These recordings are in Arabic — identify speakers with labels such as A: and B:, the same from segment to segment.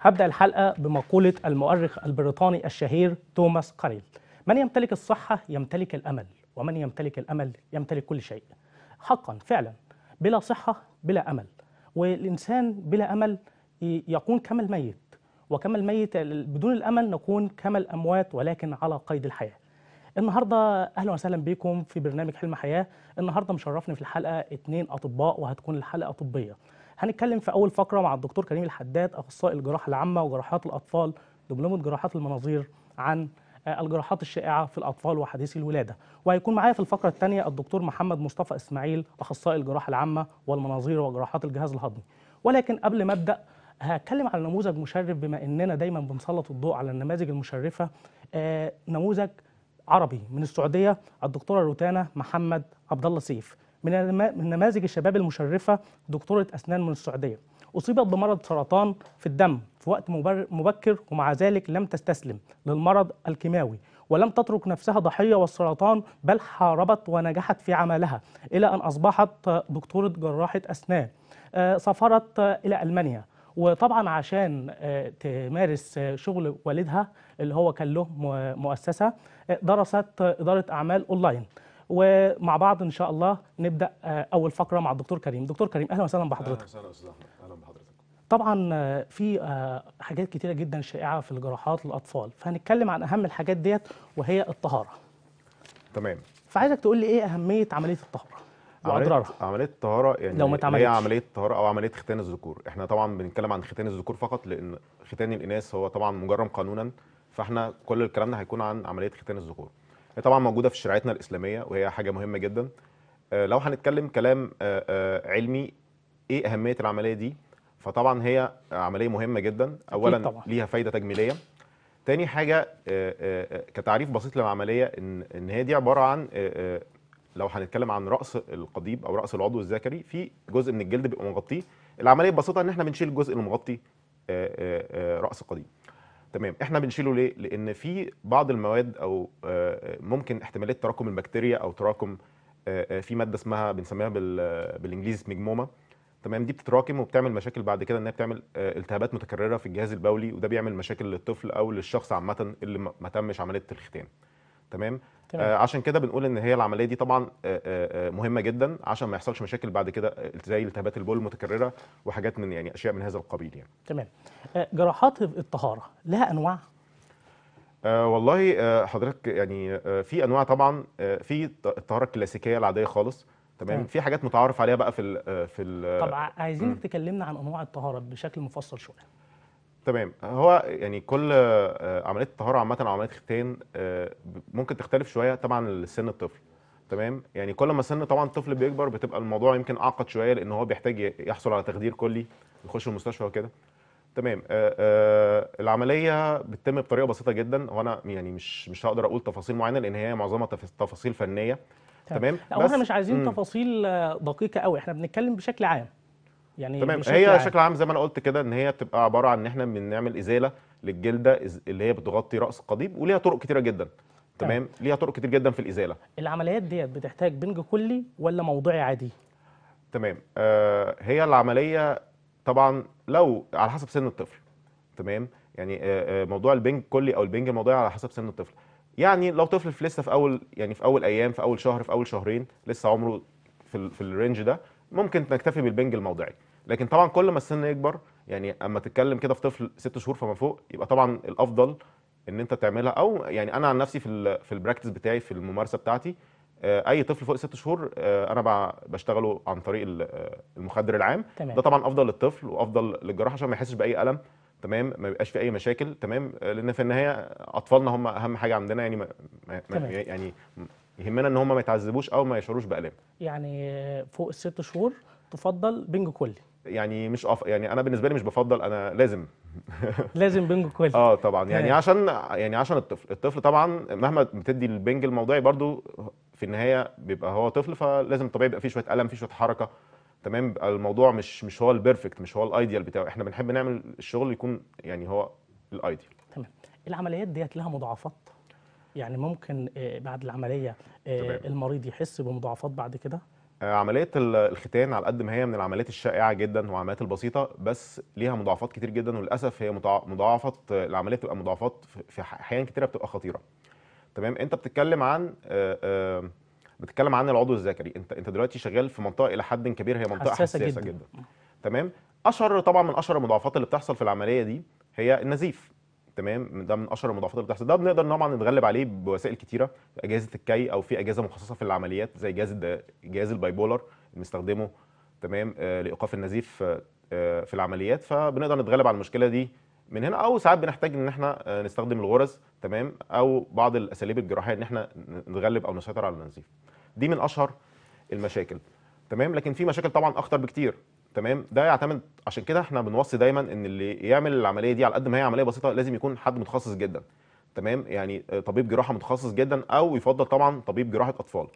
A: هبدأ الحلقة بمقولة المؤرخ البريطاني الشهير توماس قاريل من يمتلك الصحة يمتلك الأمل ومن يمتلك الأمل يمتلك كل شيء حقا فعلا بلا صحة بلا أمل والإنسان بلا أمل يكون كما الميت وكما الميت بدون الأمل نكون كما الأموات ولكن على قيد الحياة النهارده اهلا وسهلا بكم في برنامج حلم حياه النهارده مشرفني في الحلقه اثنين اطباء وهتكون الحلقه طبيه هنتكلم في اول فقره مع الدكتور كريم الحداد اخصائي الجراحه العامه وجراحات الاطفال دبلومه جراحات المناظير عن آه، الجراحات الشائعه في الاطفال وحديثي الولاده وهيكون معايا في الفقره الثانيه الدكتور محمد مصطفى اسماعيل اخصائي الجراحه العامه والمناظير وجراحات الجهاز الهضمي ولكن قبل ما ابدا هتكلم على نموذج مشرف بما اننا دايما بنسلط الضوء على النماذج المشرفه آه نموذج عربي من السعوديه الدكتوره روتانا محمد عبد الله سيف من نماذج الشباب المشرفة دكتورة أسنان من السعودية أصيبت بمرض سرطان في الدم في وقت مبكر ومع ذلك لم تستسلم للمرض الكيماوي ولم تترك نفسها ضحية والسرطان بل حاربت ونجحت في عملها إلى أن أصبحت دكتورة جراحة أسنان آه، سافرت إلى ألمانيا وطبعا عشان آه، تمارس شغل والدها اللي هو كان له مؤسسة آه، درست إدارة أعمال أونلاين ومع بعض ان شاء الله نبدا آه، اول فقره مع الدكتور كريم دكتور كريم اهلا وسهلا بحضرتك اهلا وسهلا استاذ اهلا بحضرتك طبعا آه، في آه، حاجات كتيره جدا شائعه في الجراحات للاطفال فهنتكلم عن اهم الحاجات ديت وهي الطهاره تمام فعايزك تقول لي ايه اهميه عمليه الطهاره واضرارها
B: عمليه الطهاره يعني لو ما اتعملتش هي عمليه الطهاره او عمليه ختان الذكور احنا طبعا بنتكلم عن ختان الذكور فقط لان ختان الاناث هو طبعا مجرم قانونا فاحنا كل الكلام ده هيكون عن عمليه ختان الذكور هي طبعا موجوده في شريعتنا الاسلاميه وهي حاجه مهمه جدا آه، لو هنتكلم كلام آه، آه، علمي ايه اهميه العمليه دي فطبعا هي عمليه مهمه جدا اولا ليها فايده تجميليه تاني حاجه كتعريف بسيط للعمليه ان ان هي دي عباره عن لو هنتكلم عن راس القضيب او راس العضو الذكري في جزء من الجلد بيبقى مغطيه العمليه ببساطه ان احنا بنشيل الجزء المغطي راس القضيب تمام احنا بنشيله ليه لان في بعض المواد او آه، ممكن احتماليه تراكم البكتيريا او تراكم آه، آه، في ماده اسمها بنسميها بالانجليزي سميجموما تمام دي بتتراكم وبتعمل مشاكل بعد كده انها بتعمل التهابات متكرره في الجهاز البولي وده بيعمل مشاكل للطفل او للشخص عامه اللي ما تمش عمليه الختان تمام آه عشان كده بنقول ان هي العمليه دي طبعا آه، آه، آه، مهمه جدا عشان ما يحصلش مشاكل بعد كده زي التهابات البول المتكرره وحاجات من يعني اشياء من هذا القبيل يعني
A: تمام جراحات الطهاره لها انواع
B: آه والله آه حضرتك يعني آه في انواع طبعا آه في الطهاره الكلاسيكيه العاديه خالص تمام في حاجات متعارف عليها بقى في ال في الـ طب
A: عايزينك تكلمنا عن انواع الطهاره بشكل مفصل شويه
B: تمام هو يعني كل آه، عمليه الطهاره عامه او عمليه ختان آه، ممكن تختلف شويه طبعا لسن الطفل تمام يعني كل ما سن طبعا الطفل بيكبر بتبقى الموضوع يمكن اعقد شويه لان هو بيحتاج يحصل على تخدير كلي يخش المستشفى وكده تمام آه، العمليه بتتم بطريقه بسيطه جدا وانا يعني مش مش هقدر اقول تفاصيل معينه لان هي معظمها تفاصيل فنيه تمام, طيب. تمام لا هو احنا مش عايزين مم.
A: تفاصيل دقيقه قوي احنا بنتكلم بشكل عام يعني تمام هي عام. شكل
B: عام زي ما انا قلت كده ان هي بتبقى عباره عن ان احنا بنعمل ازاله للجلده اللي هي بتغطي راس القضيب وليها طرق كتيره جدا تمام طيب. ليها طرق كتير جدا في الازاله
A: العمليات ديت بتحتاج بنج كلي ولا موضعي عادي
B: تمام آه هي العمليه طبعا لو على حسب سن الطفل تمام يعني آه, آه، موضوع البنج كلي او البنج الموضعي على حسب سن الطفل يعني لو طفل لسه في اول يعني في اول ايام في اول شهر في اول شهرين لسه عمره في, في الرينج ده ممكن نكتفي بالبنج الموضعي لكن طبعا كل ما السن يكبر يعني اما تتكلم كده في طفل ست شهور فما فوق يبقى طبعا الافضل ان انت تعملها او يعني انا عن نفسي في في البراكتس بتاعي في الممارسه بتاعتي آه، اي طفل فوق ست شهور آه، انا بشتغله عن طريق آه، المخدر العام تمام. ده طبعا افضل للطفل وافضل للجراح عشان ما يحسش باي الم تمام ما يبقاش في اي مشاكل تمام لان في النهايه اطفالنا هم اهم حاجه عندنا يعني ما تمام. يعني يهمنا ان هم ما يتعذبوش او ما يشعروش بالام
A: يعني فوق الست شهور تفضل بنج كلي
B: يعني مش أف... يعني انا بالنسبه لي مش بفضل انا لازم
A: لازم بنج كويس اه
B: طبعا يعني عشان يعني عشان الطفل الطفل طبعا مهما بتدي البنج الموضوعي برضو في النهايه بيبقى هو طفل فلازم طبيعي يبقى فيه شويه الم فيه شويه حركه تمام الموضوع مش مش هو البيرفكت مش هو الايديال بتاعه احنا بنحب نعمل الشغل يكون يعني هو الايديال تمام
A: العمليات ديت لها مضاعفات يعني ممكن آه، بعد العمليه آه، تمام. المريض يحس بمضاعفات بعد كده
B: عملية الختان على قد ما هي من العمليات الشائعة جدا والعمليات البسيطة بس ليها مضاعفات كتير جدا وللأسف هي مضاعفة العملية بتبقى مضاعفات في أحيان كتيرة بتبقى خطيرة. تمام أنت بتتكلم عن آه، آه، بتتكلم عن العضو الذكري انت انت دلوقتي شغال في منطقه الى حد كبير هي منطقه حساسه, حساسة جدا. جدا تمام اشهر طبعا من اشهر المضاعفات اللي بتحصل في العمليه دي هي النزيف تمام ده من اشهر المضاعفات اللي بتحصل ده بنقدر طبعا نتغلب عليه بوسائل كتيره اجهزه الكي او في اجهزه مخصصه في العمليات زي جهاز جهاز البايبولر بنستخدمه تمام آه، لايقاف النزيف آه، في العمليات فبنقدر نتغلب على المشكله دي من هنا او ساعات بنحتاج ان احنا آه، نستخدم الغرز تمام او بعض الاساليب الجراحيه ان احنا نتغلب او نسيطر على النزيف دي من اشهر المشاكل تمام لكن في مشاكل طبعا اخطر بكتير تمام ده يعتمد عشان كده احنا بنوصي دايما ان اللي يعمل العمليه دي على قد ما هي عمليه بسيطه لازم يكون حد متخصص جدا تمام يعني آه، طبيب جراحه متخصص جدا او يفضل طبعا طبيب جراحه اطفال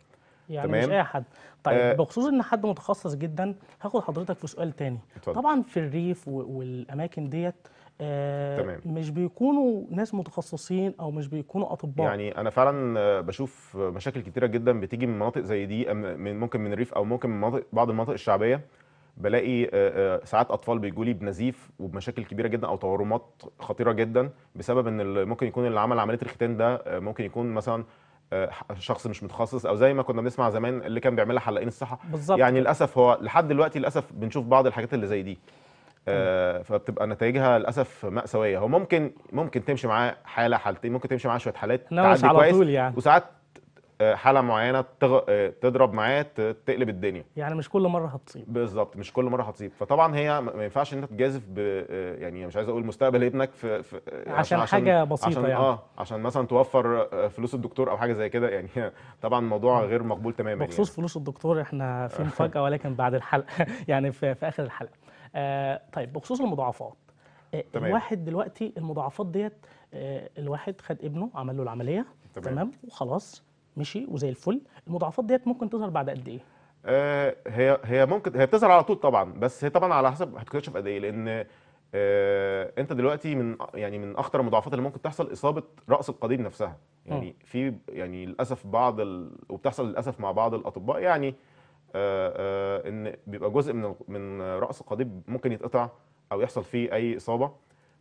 A: يعني تمام. مش اي حد طيب آه بخصوص ان حد متخصص جدا هاخد حضرتك في سؤال تاني اتفضل. طبعا في الريف والاماكن ديت آه تمام. مش بيكونوا ناس متخصصين او مش بيكونوا اطباء
B: يعني انا فعلا آه، بشوف مشاكل كتيره جدا بتيجي من مناطق زي دي من ممكن من الريف او ممكن من مناطق بعض المناطق الشعبيه بلاقي آه، آه، ساعات اطفال بيجوا لي بنزيف وبمشاكل كبيره جدا او تورمات خطيره جدا بسبب ان ممكن يكون اللي عمل عمليه الختان ده آه، ممكن يكون مثلا شخص مش متخصص او زي ما كنا بنسمع زمان اللي كان بيعملها حلاقين الصحه بالزبط. يعني للاسف هو لحد دلوقتي للاسف بنشوف بعض الحاجات اللي زي دي آه أيوة. فبتبقى نتائجها للاسف ماساويه هو ممكن ممكن تمشي معاه حاله حالتين ممكن تمشي معاه شويه حالات تعدي على طول يعني. وساعات حاله معينه تغ... آه، تضرب معاه تقلب الدنيا يعني مش كل مره هتصيب بالظبط مش كل مره هتصيب فطبعا هي ما ينفعش ان انت تجازف ب... آه، يعني مش عايز اقول مستقبل ابنك في... في... عشان, عشان حاجه بسيطه عشان... يعني اه عشان مثلا توفر آه، فلوس الدكتور او حاجه زي كده يعني طبعا الموضوع غير مقبول تماما يعني. بخصوص يعني.
A: فلوس الدكتور احنا في مفاجاه ولكن بعد الحلقه يعني في, في اخر الحلقه آه طيب بخصوص المضاعفات تمام. الواحد دلوقتي المضاعفات ديت آه الواحد خد ابنه عمل له العمليه تمام, تمام وخلاص مشي وزي الفل المضاعفات ديت ممكن تظهر بعد قد ايه
B: آه، هي هي ممكن هي بتظهر على طول طبعا بس هي طبعا على حسب هتكتشف قد ايه لان آه، انت دلوقتي من يعني من اخطر المضاعفات اللي ممكن تحصل اصابه راس القضيب نفسها يعني م. في يعني للاسف بعض ال... وبتحصل للاسف مع بعض الاطباء يعني آه، ان بيبقى جزء من من راس القضيب ممكن يتقطع او يحصل فيه اي اصابه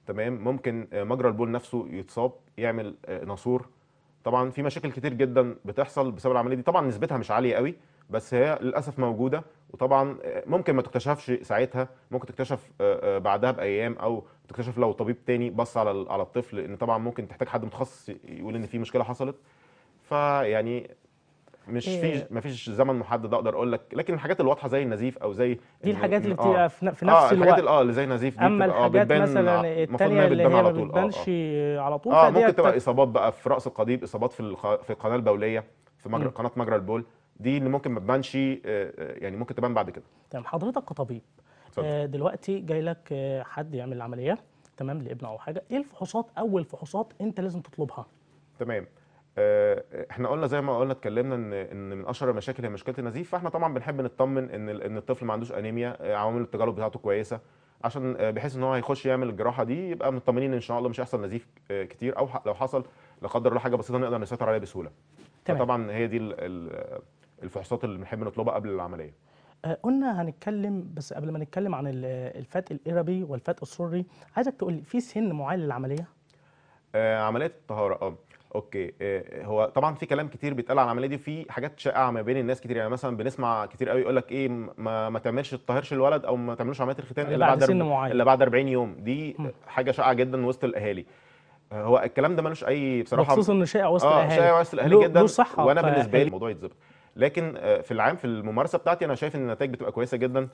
B: تمام ممكن مجرى البول نفسه يتصاب يعمل ناسور طبعا في مشاكل كتير جدا بتحصل بسبب العمليه دي طبعا نسبتها مش عاليه قوي بس هي للاسف موجوده وطبعا ممكن ما تكتشفش ساعتها ممكن تكتشف آه، آه، بعدها بايام او تكتشف لو طبيب تاني بص على على الطفل ان طبعا ممكن تحتاج حد متخصص يقول ان في مشكله حصلت فيعني مش في آه. ما فيش زمن محدد اقدر اقول لك لكن الحاجات الواضحه زي النزيف او زي دي الحاجات اللي آه. بتبقى آه في نفس الوقت اه الحاجات اه اللي زي نزيف دي اما آه، الحاجات مثلا الثانيه اللي هي ما بتبانش
A: على طول اه ممكن تبقى
B: اصابات بقى في راس القضيب اصابات في في القناه البوليه في مجرى قناه مجرى البول دي اللي ممكن ما تبانش يعني ممكن تبان بعد كده
A: تمام حضرتك كطبيب دلوقتي جاي لك حد يعمل عمليه تمام لابنه او حاجه ايه الفحوصات اول فحوصات انت لازم تطلبها
B: تمام آه، احنا قلنا زي ما قلنا اتكلمنا ان ان من اشهر المشاكل هي مشكله النزيف فاحنا طبعا بنحب نطمن ان ان الطفل ما عندوش انيميا آه، عوامل التجارب بتاعته كويسه عشان آه، بحيث ان هو هيخش يعمل الجراحه دي يبقى مطمنين ان شاء الله مش هيحصل نزيف كتير او لو حصل لا قدر الله حاجه بسيطه نقدر نسيطر عليها بسهوله تمام طبعا هي دي الفحوصات اللي بنحب نطلبها قبل العمليه
A: قلنا هنتكلم بس قبل ما نتكلم عن الفات الاربي والفات السري عايزك تقول لي في سن معين للعمليه
B: عمليه الطهاره اه اوكي آه، هو طبعا في كلام كتير بيتقال على العمليه دي في حاجات شائعه ما بين الناس كتير يعني مثلا بنسمع كتير قوي يقول لك ايه ما, ما تعملش تطهرش الولد او ما تعملوش عمليه الختان الا بعد سن معين الا بعد 40 يوم دي حاجه شائعه جدا وسط الاهالي آه، هو الكلام ده ملوش اي بصراحه خصوصا انه شائع وسط آه، الاهالي اه شائع وسط الاهالي جدا صحة وانا بالنسبه لي الموضوع يتظبط لكن في العام في الممارسه بتاعتي انا شايف ان النتائج بتبقى كويسه جدا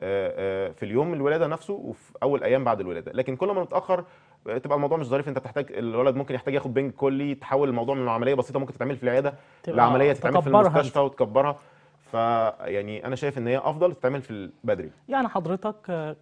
B: في اليوم الولاده نفسه وفي اول ايام بعد الولاده لكن كل ما نتاخر تبقى الموضوع مش ظريف انت بتحتاج الولد ممكن يحتاج ياخد بنج كلي تحول الموضوع من عمليه بسيطه ممكن تتعمل في العياده لعمليه تتعمل في المستشفى وتكبرها فيعني انا شايف ان هي افضل تتعمل في بدري
A: يعني حضرتك آه،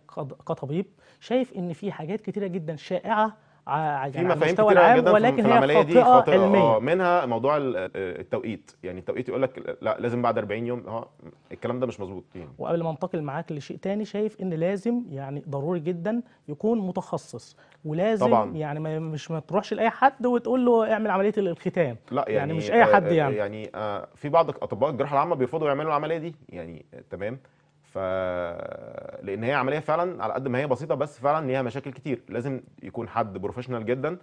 A: كطبيب شايف ان في حاجات كتيره جدا شائعه في يعني مفاهيم كتير العام جدا ولكن في العمليه دي خاطئه آه، علمية.
B: منها موضوع التوقيت يعني التوقيت يقول لك لا لازم بعد 40 يوم اه الكلام ده مش مظبوط يعني.
A: وقبل ما انتقل معاك لشيء تاني شايف ان لازم يعني ضروري جدا يكون متخصص ولازم طبعا. يعني مش ما تروحش لاي حد وتقول له اعمل عمليه الختان لا يعني, يعني مش اي حد آه، آه، يعني
B: يعني في بعض اطباء الجراحه العامه بيرفضوا يعملوا العمليه دي يعني تمام ف لان هي عمليه فعلا على قد ما هي بسيطه بس فعلا ليها مشاكل كتير لازم يكون حد بروفيشنال جدا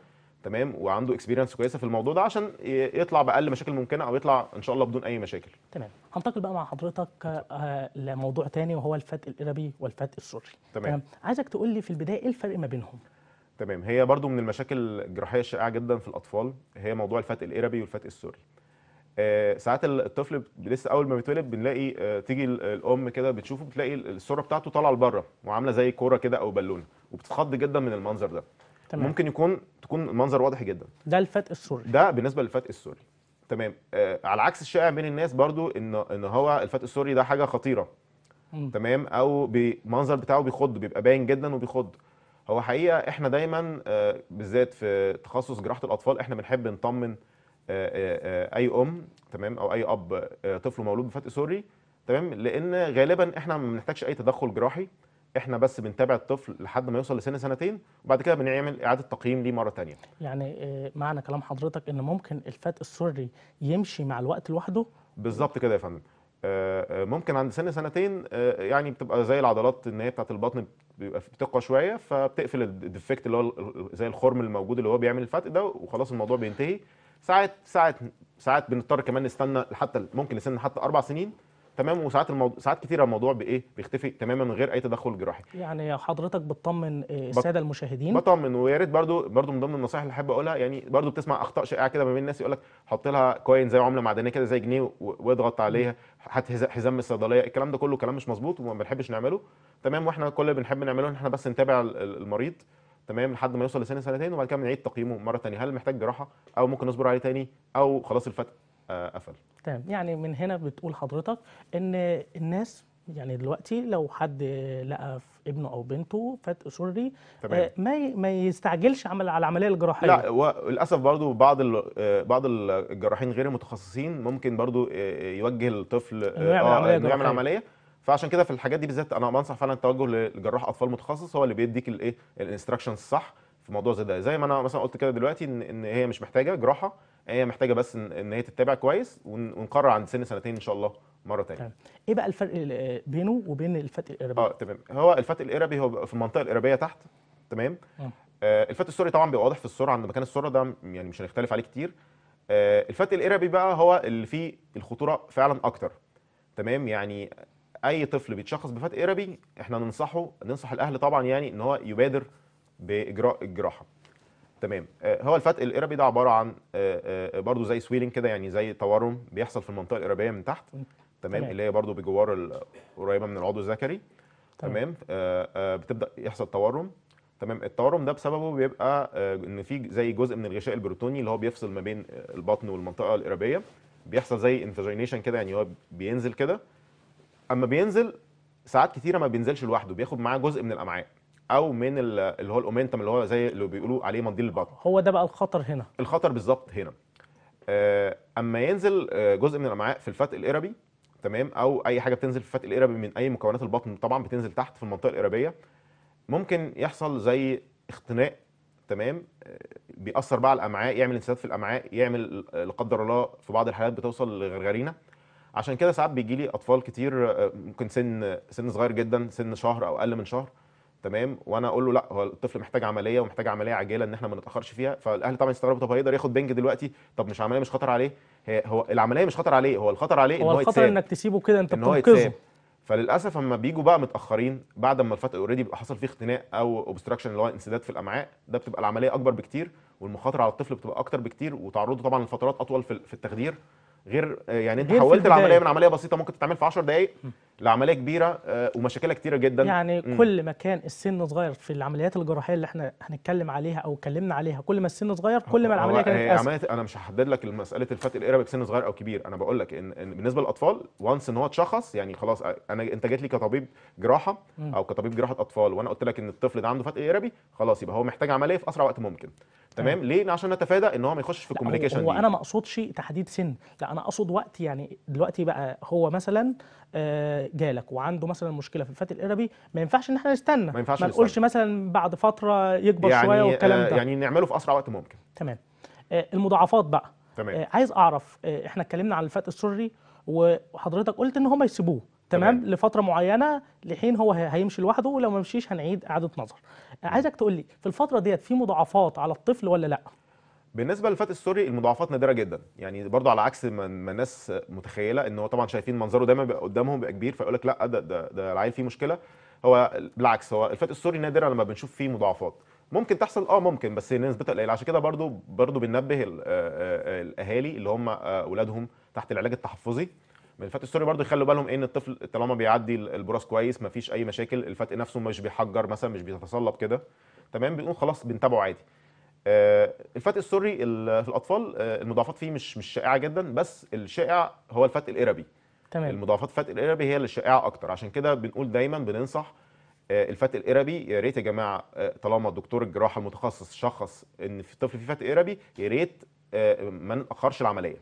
B: تمام وعنده اكسبيرينس كويسه في الموضوع ده عشان يطلع باقل مشاكل ممكنه او يطلع ان شاء الله بدون اي مشاكل
A: تمام هنتقل بقى مع حضرتك آه، لموضوع تاني وهو الفات الاربي والفات السري تمام. تمام عايزك تقول لي في البدايه ايه الفرق ما بينهم
B: تمام هي برضو من المشاكل الجراحيه الشائعه جدا في الاطفال هي موضوع الفات الاربي والفات السري آه، ساعات الطفل لسه اول ما بيتولد بنلاقي آه، تيجي الام كده بتشوفه بتلاقي الصوره بتاعته طالعه لبره وعامله زي كوره كده او بالونه وبتتخض جدا من المنظر ده تمام. ممكن يكون تكون منظر واضح جدا ده الفتق السوري ده بالنسبه للفتق السوري تمام آه، على عكس الشائع بين الناس برضو ان ان هو الفتق السوري ده حاجه خطيره م. تمام او بمنظر بتاعه بيخض بيبقى باين جدا وبيخض هو حقيقه احنا دايما بالذات في تخصص جراحه الاطفال احنا بنحب نطمن آه، آه، آه، اي ام تمام او اي اب طفله مولود بفتق سري تمام لان غالبا احنا ما بنحتاجش اي تدخل جراحي احنا بس بنتابع الطفل لحد ما يوصل لسن سنتين وبعد كده بنعمل اعاده تقييم ليه مره ثانيه
A: يعني معنى كلام حضرتك ان ممكن الفتق السري يمشي مع الوقت لوحده
B: بالظبط كده يا فندم ممكن عند سن سنتين يعني بتبقى زي العضلات ان هي بتاعت البطن بيبقى بتقوى شويه فبتقفل الديفكت اللي هو زي الخرم الموجود اللي هو بيعمل الفتق ده وخلاص الموضوع بينتهي ساعات ساعات ساعات بنضطر كمان نستنى حتى ممكن نستنى حتى اربع سنين تمام وساعات الموضوع ساعات كتيره الموضوع بايه بيختفي تماما من غير اي تدخل جراحي
A: يعني حضرتك بتطمن آه، الساده
B: المشاهدين بطمن ويا ريت برده برده من ضمن النصائح اللي احب اقولها يعني برده بتسمع اخطاء شائعه كده ما بين الناس يقول لك حط لها كوين زي عمله معدنيه كده زي جنيه واضغط عليها هات حزام الصيدليه الكلام ده كله كلام مش مظبوط وما بنحبش نعمله تمام واحنا كل اللي بنحب نعمله ان احنا بس نتابع المريض تمام لحد ما يوصل لسنه سنتين وبعد كده بنعيد تقييمه مره ثانيه هل محتاج جراحه او ممكن نصبر عليه ثاني او خلاص الفتق آه، قفل
A: تمام يعني من هنا بتقول حضرتك ان الناس يعني دلوقتي لو حد لقى في ابنه او بنته فتق سري آه، ما ما يستعجلش عمل على العمليه الجراحيه لا
B: وللاسف برضو بعض آه، بعض الجراحين غير المتخصصين ممكن برضو يوجه الطفل انه يعمل آه عمليه, إنه يعمل عملية فعشان كده في الحاجات دي بالذات انا بنصح فعلا التوجه لجراح اطفال متخصص هو اللي بيديك الايه الانستراكشنز الصح في موضوع زي ده زي ما انا مثلا قلت كده دلوقتي ان, إن هي مش محتاجه جراحه هي محتاجه بس ان, هي تتابع كويس ونقرر عند سن سنتين ان شاء الله مره ثانيه تمام
A: ايه بقى الفرق بينه وبين الفتق الاربي اه
B: تمام هو الفتق الاربي هو في المنطقه الاربيه تحت تمام آه. آه، الفتق السوري طبعا بيبقى واضح في السرعه عند مكان السرعه ده يعني مش هنختلف عليه كتير آه الفتق الاربي بقى هو اللي فيه الخطوره فعلا اكتر تمام يعني اي طفل بيتشخص بفات ربي احنا ننصحه ننصح الاهل طبعا يعني ان هو يبادر باجراء الجراحه تمام آه، هو الفتق الاربي ده عباره عن آه، آه، برضو زي سويلين كده يعني زي تورم بيحصل في المنطقه الاربيه من تحت تمام اللي هي برضو بجوار قريبه من العضو الذكري تمام آآ آآ بتبدا يحصل تورم تمام التورم ده بسببه بيبقى ان في زي جزء من الغشاء البروتوني اللي هو بيفصل ما بين البطن والمنطقه الاربيه بيحصل زي انفجينيشن كده يعني هو بينزل كده اما بينزل ساعات كتيره ما بينزلش لوحده بياخد معاه جزء من الامعاء او من اللي هو الاومنتم اللي هو زي اللي بيقولوا عليه منديل البطن هو ده بقى الخطر هنا الخطر بالظبط هنا آه، اما ينزل آه، جزء من الامعاء في الفتق القربي تمام او اي حاجه بتنزل في الفتق القربي من اي مكونات البطن طبعا بتنزل تحت في المنطقه القربيه ممكن يحصل زي اختناق تمام آه، بيأثر بقى على الامعاء يعمل انسداد في الامعاء يعمل لا قدر الله في بعض الحالات بتوصل لغرغرينه عشان كده ساعات بيجي لي اطفال كتير آه، ممكن سن سن صغير جدا سن شهر او اقل من شهر تمام وانا اقول له لا هو الطفل محتاج عمليه ومحتاج عمليه عاجله ان احنا ما نتاخرش فيها فالاهل طبعا يستغربوا طب هيقدر ياخد بنج دلوقتي طب مش عمليه مش خطر عليه هي هو العمليه مش خطر عليه هو الخطر عليه هو ان هو الخطر انك
A: تسيبه كده انت إن بتنقذه
B: فللاسف اما بيجوا بقى متاخرين بعد ما الفتره اوريدي بيبقى حصل فيه اختناق او اوبستراكشن اللي هو انسداد في الامعاء ده بتبقى العمليه اكبر بكتير والمخاطره على الطفل بتبقى اكتر بكتير وتعرضه طبعا لفترات اطول في التخدير غير آه، يعني انت غير حولت العمليه من عمليه بسيطه ممكن تتعمل في 10 دقائق العمليه كبيره آه، ومشاكلها كتيره جدا يعني م. كل
A: ما كان السن صغير في العمليات الجراحيه اللي احنا هنتكلم عليها او اتكلمنا عليها كل ما السن صغير كل ما العمليه آه، آه، كانت أسهل. عمليه
B: انا مش هحدد لك مساله الفتق القرب بسن صغير او كبير انا بقول لك ان, إن بالنسبه للاطفال وانس ان هو اتشخص يعني خلاص انا انت جيت لي كطبيب جراحه او كطبيب جراحه اطفال وانا قلت لك ان الطفل ده عنده فتق قربي خلاص يبقى هو محتاج عمليه في اسرع وقت ممكن تمام ليه عشان نتفادى ان هو ما يخش في الكوميونيكيشن هو دي. انا ما
A: اقصدش تحديد سن لا انا اقصد وقت يعني دلوقتي بقى هو مثلا آه، جالك وعنده مثلا مشكله في الفات القربي ما ينفعش ان احنا نستنى ما ينفعش ما نقولش مثلا بعد فتره يكبر يعني شويه والكلام آه، ده يعني نعمله في
B: اسرع وقت ممكن
A: تمام آه، المضاعفات بقى تمام عايز اعرف احنا اتكلمنا عن الفات السري وحضرتك قلت ان هم يسيبوه تمام, تمام لفتره معينه لحين هو هيمشي لوحده ولو ما مشيش هنعيد اعاده نظر عايزك تقول لي في الفتره ديت في مضاعفات على الطفل ولا لا
B: بالنسبه للفات السوري المضاعفات نادره جدا يعني برضو على عكس ما الناس متخيله ان هو طبعا شايفين منظره دايما بيبقى قدامهم بيبقى كبير فيقول لك لا ده ده, ده العيل فيه مشكله هو بالعكس هو الفات السوري نادرا لما بنشوف فيه مضاعفات ممكن تحصل اه ممكن بس نسبتها قليله عشان كده برضو برضو بننبه آه، آه، آه، الاهالي اللي هم اولادهم تحت العلاج التحفظي من الفات السوري برضو يخلوا بالهم ان الطفل طالما بيعدي البراس كويس مفيش اي مشاكل الفات نفسه مش بيحجر مثلا مش بيتصلب كده تمام بنقول خلاص بنتابعه عادي آه، الفتق السري في الاطفال آه، المضاعفات فيه مش مش شائعه جدا بس الشائع هو الفتق الاربي تمام المضاعفات الفتق الاربي هي اللي شائعه اكتر عشان كده بنقول دايما بننصح آه، الفتق الاربي يا ريت يا جماعه طالما دكتور الجراحه المتخصص شخص ان في طفل فيه فتق اربي يا ريت ما ناخرش العمليه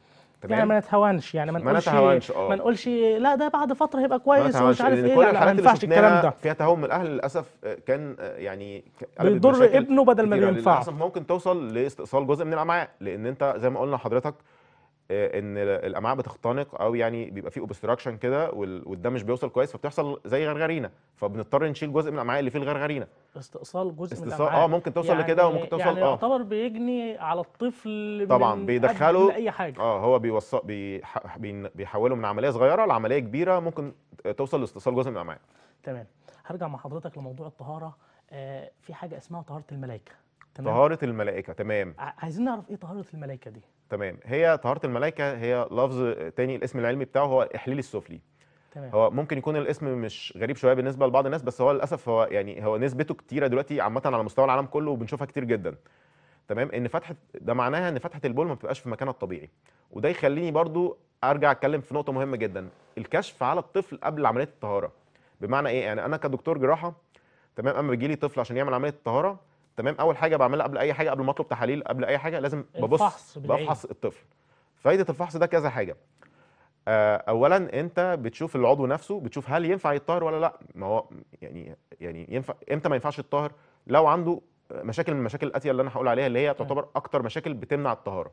B: يعني تمام يعني ما
A: نتهاونش يعني ما نقولش ما نتهاونش اه ما نقولش لا ده بعد فتره هيبقى كويس ومش عارف ايه كل الحالات اللي شفناها ده.
B: فيها تهاون من الاهل للاسف آه، كان آه، يعني بيضر ابنه بدل ما بينفعه ممكن توصل لاستئصال جزء من الامعاء لان انت زي ما قلنا حضرتك آه، ان الامعاء بتختنق او يعني بيبقى في اوبستراكشن كده والدم مش بيوصل كويس فبتحصل زي غرغرينه فبنضطر نشيل جزء من الامعاء اللي فيه الغرغرينه
A: استئصال جزء من آه، الامعاء اه ممكن توصل يعني لكده وممكن توصل يعني اه يعتبر بيجني على الطفل طبعا بيدخله اي
B: حاجه اه هو بيوصل بيح... بيحوله من عمليه صغيره لعمليه كبيره ممكن توصل لاستئصال جزء من الامعاء
A: تمام هرجع مع حضرتك لموضوع الطهاره آه في حاجه اسمها طهاره الملائكه تمام.
B: طهاره الملائكه تمام
A: عايزين نعرف ايه طهاره الملائكه دي
B: تمام هي طهاره الملائكه هي لفظ تاني الاسم العلمي بتاعه هو الاحليل السفلي تمام. هو ممكن يكون الاسم مش غريب شويه بالنسبه لبعض الناس بس هو للاسف هو يعني هو نسبته كتيره دلوقتي عامه على مستوى العالم كله وبنشوفها كتير جدا تمام ان فتحه ده معناها ان فتحه البول ما بتبقاش في مكانها الطبيعي وده يخليني برضو ارجع اتكلم في نقطه مهمه جدا الكشف على الطفل قبل عمليه الطهاره بمعنى ايه يعني انا كدكتور جراحه تمام اما بيجي لي طفل عشان يعمل عمليه الطهارة تمام اول حاجه بعملها قبل اي حاجه قبل ما اطلب تحاليل قبل اي حاجه لازم ببص بفحص الطفل فائده الفحص ده كذا حاجه آه، اولا انت بتشوف العضو نفسه بتشوف هل ينفع يتطهر ولا لا ما هو يعني يعني ينفع امتى ما ينفعش يتطهر لو عنده مشاكل من المشاكل الاتيه اللي انا هقول عليها اللي هي تعتبر اكتر مشاكل بتمنع الطهاره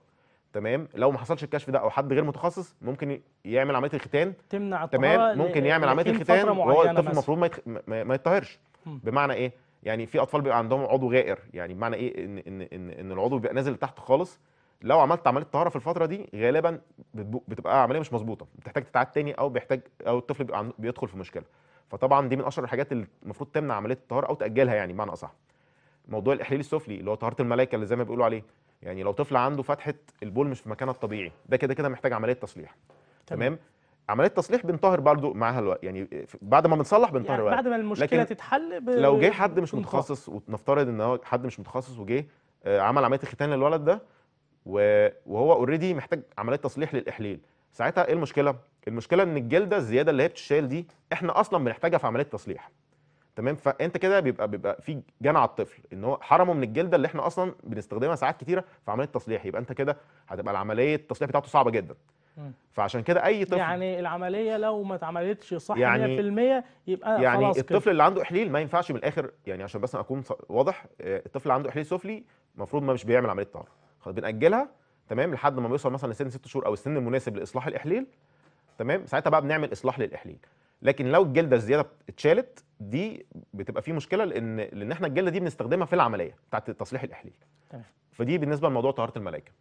B: تمام لو ما حصلش الكشف ده او حد غير متخصص ممكن يعمل عمليه الختان تمنع الطهاره تمام ممكن يعمل يعني عمليه الختان وهو الطفل المفروض ما يتطهرش بمعنى ايه يعني في اطفال بيبقى عندهم عضو غائر يعني بمعنى ايه ان ان ان, إن العضو بيبقى نازل لتحت خالص لو عملت عمليه طهاره في الفتره دي غالبا بتبقى عمليه مش مظبوطه بتحتاج تتعاد تاني او بيحتاج او الطفل بيبقى بيدخل في مشكله فطبعا دي من اشهر الحاجات اللي المفروض تمنع عمليه الطهاره او تاجلها يعني بمعنى اصح موضوع الاحليل السفلي اللي هو طهاره الملائكه اللي زي ما بيقولوا عليه يعني لو طفل عنده فتحه البول مش في مكانها الطبيعي ده كده كده محتاج عمليه تصليح تمام, تمام. عمليه تصليح بنطهر برضه معاها الوقت يعني بعد ما بنصلح بنطهر يعني بعد ما المشكله
A: تتحل ب... لو جه حد مش متخصص
B: ونفترض ان هو حد مش متخصص وجه آه، عمل عمليه الختان للولد ده وهو اوريدي محتاج عمليه تصليح للاحليل ساعتها ايه المشكله المشكله ان الجلده الزياده اللي هي بتتشال دي احنا اصلا بنحتاجها في عمليه تصليح تمام فانت كده بيبقى بيبقى في جنى على الطفل ان هو حرمه من الجلده اللي احنا اصلا بنستخدمها ساعات كتيره في عمليه تصليح يبقى انت كده هتبقى العمليه التصليح بتاعته صعبه جدا فعشان كده اي طفل يعني العمليه
A: لو ما اتعملتش صح يعني 100% يبقى يعني خلاص الطفل كده. اللي عنده احليل
B: ما ينفعش من الاخر يعني عشان بس اكون واضح آه، الطفل اللي عنده احليل سفلي المفروض ما مش بيعمل عمليه طهر خلاص بناجلها تمام لحد ما بيوصل مثلا لسن ست شهور او السن المناسب لاصلاح الاحليل تمام ساعتها بقى بنعمل اصلاح للاحليل لكن لو الجلده الزياده اتشالت دي بتبقى في مشكله لان لان احنا الجلده دي بنستخدمها في العمليه بتاعت تصليح الاحليل تمام فدي بالنسبه لموضوع طهاره الملائكه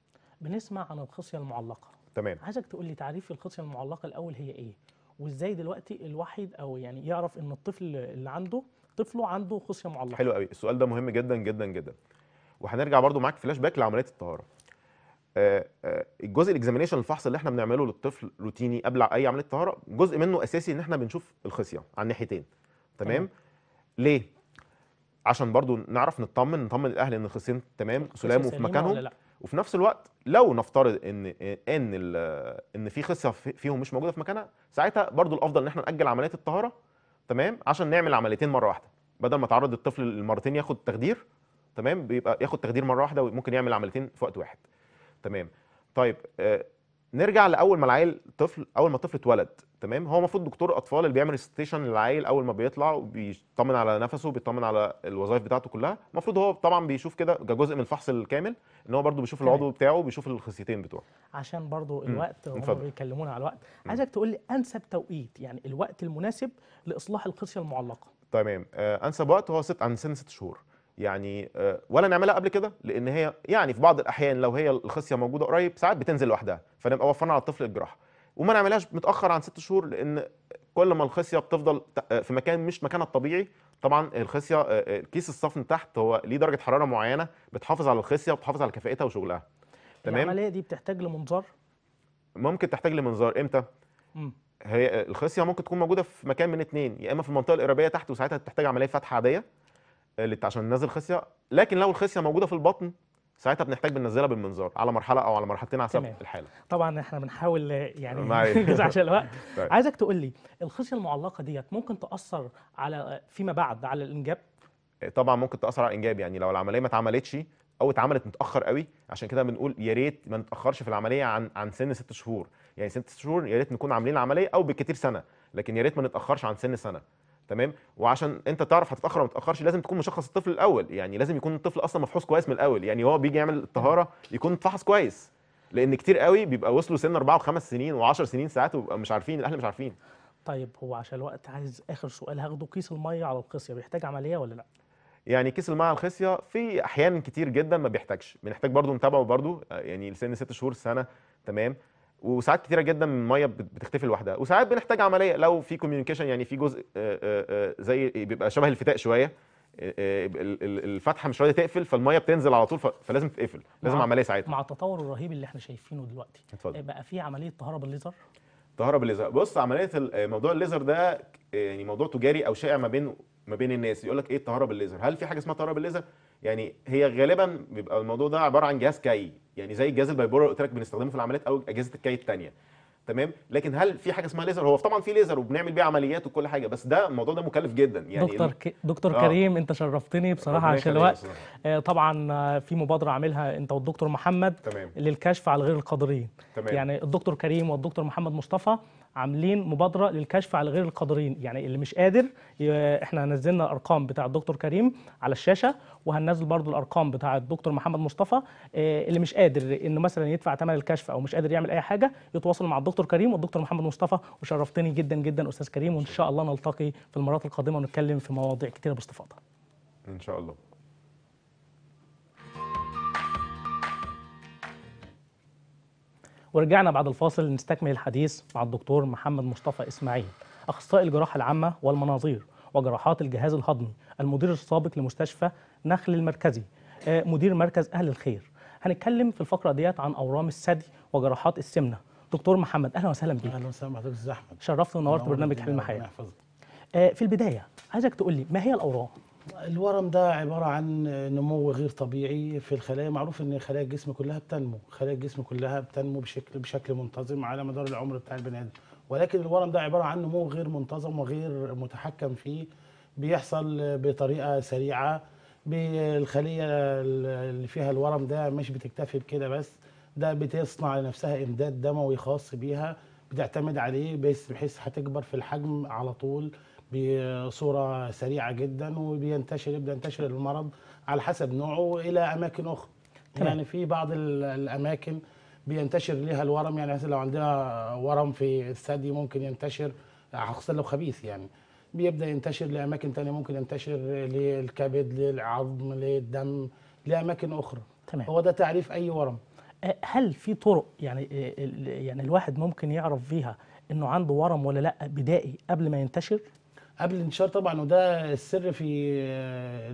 A: بنسمع عن الخصيه المعلقه تمام عايزك تقول لي تعريف الخصيه المعلقه الاول هي ايه وازاي دلوقتي الواحد او يعني يعرف ان الطفل اللي عنده طفله عنده خصيه معلقه حلو
B: قوي السؤال ده مهم جدا جدا جدا وهنرجع برضو معاك فلاش باك لعمليه الطهاره آه، آه، الجزء الاكزامينيشن الفحص اللي احنا بنعمله للطفل روتيني قبل اي عمليه طهاره جزء منه اساسي ان احنا بنشوف الخصيه على الناحيتين تمام ليه عشان برضو نعرف نطمن نطمن الاهل ان الخصيين تمام سلامه في مكانهم لا. وفي نفس الوقت لو نفترض ان ان ان في خصه فيهم مش موجوده في مكانها ساعتها برضو الافضل ان احنا ناجل عمليه الطهاره تمام عشان نعمل عمليتين مره واحده بدل ما تعرض الطفل لمرتين ياخد تخدير تمام بيبقى ياخد تخدير مره واحده وممكن يعمل عمليتين في وقت واحد تمام طيب نرجع لاول ما العيل طفل اول ما الطفل اتولد تمام هو المفروض دكتور اطفال اللي بيعمل ستيشن للعيل اول ما بيطلع وبيطمن على نفسه بيطمن على الوظائف بتاعته كلها المفروض هو طبعا بيشوف كده جزء من الفحص الكامل ان هو برده بيشوف العضو بتاعه بيشوف الخصيتين بتوعه
A: عشان برده الوقت هم بيكلمونا على الوقت عايزك تقول لي انسب توقيت يعني الوقت المناسب لاصلاح الخصيه المعلقه
B: تمام آه، انسب وقت هو ست عند سن ست شهور يعني آه، ولا نعملها قبل كده لان هي يعني في بعض الاحيان لو هي الخصيه موجوده قريب ساعات بتنزل لوحدها فنبقى وفرنا على الطفل الجراحه وما نعملهاش متاخر عن ست شهور لان كل ما الخصيه بتفضل آه، في مكان مش مكانها الطبيعي طبعا الخصيه آه، كيس الصفن تحت هو ليه درجه حراره معينه بتحافظ على الخصيه وبتحافظ على كفائتها وشغلها تمام العمليه دي بتحتاج لمنظار ممكن تحتاج لمنظار امتى مم. هي الخصيه ممكن تكون موجوده في مكان من اتنين يا اما في المنطقه الارابيه تحت وساعتها تحتاج عمليه فتح عاديه اللي عشان ننزل خصيه لكن لو الخصيه موجوده في البطن ساعتها بنحتاج بننزلها بالمنظار على مرحله او على مرحلتين على حسب الحاله
A: طبعا احنا بنحاول يعني نجز نعم. عشان الوقت طيب. عايزك تقول لي الخصيه المعلقه ديت ممكن تاثر على فيما بعد على الانجاب
B: آه، طبعا ممكن تاثر على الانجاب يعني لو العمليه ما اتعملتش او اتعملت متاخر قوي عشان كده بنقول يا ريت ما نتاخرش في العمليه عن عن سن ست شهور يعني ست شهور يا ريت نكون عاملين العمليه او بكتير سنه لكن يا ريت ما نتاخرش عن سن سنه تمام وعشان انت تعرف هتتاخر ولا ما تتاخرش لازم تكون مشخص الطفل الاول يعني لازم يكون الطفل اصلا مفحوص كويس من الاول يعني هو بيجي يعمل الطهاره يكون اتفحص كويس لان كتير قوي بيبقى وصلوا سن اربعه وخمس سنين و10 سنين ساعات وبيبقى مش عارفين الاهل مش عارفين
A: طيب هو عشان الوقت عايز اخر سؤال هاخده كيس الميه على القصيه بيحتاج عمليه ولا لا
B: يعني كيس الميه على الخصيه في احيان كتير جدا ما بيحتاجش بنحتاج برضو نتابعه برضو يعني لسن ست شهور سنه تمام وساعات كتيره جدا الميه بتختفي لوحدها وساعات بنحتاج عمليه لو في كوميونيكيشن يعني في جزء زي بيبقى شبه الفتاء شويه الفتحه مش راضيه تقفل فالميه بتنزل على طول فلازم تتقفل لازم عمليه ساعتها
A: مع التطور الرهيب اللي احنا شايفينه دلوقتي اتفضل. آه، بقى في عمليه طهاره بالليزر
B: طهاره بالليزر بص عمليه آه، موضوع الليزر ده آه، يعني موضوع تجاري او شائع ما بين ما بين الناس يقول لك ايه الطهاره بالليزر هل في حاجه اسمها طهاره بالليزر يعني هي غالبا بيبقى الموضوع ده عباره عن جهاز كي يعني زي الجهاز البايبولر قلت لك بنستخدمه في العمليات او اجهزه الكي الثانيه تمام لكن هل في حاجه اسمها ليزر هو طبعا في ليزر وبنعمل بيه عمليات وكل حاجه بس ده الموضوع ده مكلف جدا يعني دكتور ك...
A: دكتور آه. كريم انت شرفتني بصراحه عشان الوقت آه طبعا في مبادره عاملها انت والدكتور محمد تمام. للكشف على الغير القادرين تمام. يعني الدكتور كريم والدكتور محمد مصطفى عاملين مبادره للكشف على غير القادرين يعني اللي مش قادر احنا نزلنا الارقام بتاع الدكتور كريم على الشاشه وهننزل برضو الارقام بتاع الدكتور محمد مصطفى آه، اللي مش قادر انه مثلا يدفع ثمن الكشف او مش قادر يعمل اي حاجه يتواصل مع الدكتور كريم والدكتور محمد مصطفى وشرفتني جدا جدا استاذ كريم وان شاء الله نلتقي في المرات القادمه ونتكلم في مواضيع كتيره باستفاضه ان شاء الله ورجعنا بعد الفاصل نستكمل الحديث مع الدكتور محمد مصطفى إسماعيل أخصائي الجراحة العامة والمناظير وجراحات الجهاز الهضمي المدير السابق لمستشفى نخل المركزي آه، مدير مركز أهل الخير هنتكلم في الفقرة ديت عن أورام الثدي وجراحات السمنة دكتور محمد أهلا وسهلا بيك أهلا وسهلا بحضرتك أستاذ أحمد شرفت
C: ونورت برنامج حلم حياة آه، في البداية عايزك تقول لي ما هي الأورام؟ الورم ده عبارة عن نمو غير طبيعي في الخلايا معروف ان خلايا الجسم كلها بتنمو خلايا الجسم كلها بتنمو بشكل بشكل منتظم على مدار العمر بتاع البني ادم ولكن الورم ده عبارة عن نمو غير منتظم وغير متحكم فيه بيحصل بطريقة سريعة بالخلية اللي فيها الورم ده مش بتكتفي بكده بس ده بتصنع لنفسها امداد دموي خاص بيها بتعتمد عليه بس بحيث هتكبر في الحجم على طول بصوره سريعه جدا وبينتشر يبدا ينتشر المرض على حسب نوعه الى اماكن اخرى يعني في بعض الاماكن بينتشر ليها الورم يعني مثلا لو عندنا ورم في الثدي ممكن ينتشر خاصه لو خبيث يعني بيبدا ينتشر لاماكن ثانيه ممكن ينتشر للكبد للعظم للدم لاماكن اخرى تمام. هو ده تعريف اي ورم
A: أه، هل في طرق يعني أه، يعني الواحد ممكن يعرف فيها انه عنده ورم ولا لا بدائي قبل ما ينتشر
C: قبل الانتشار طبعا وده السر في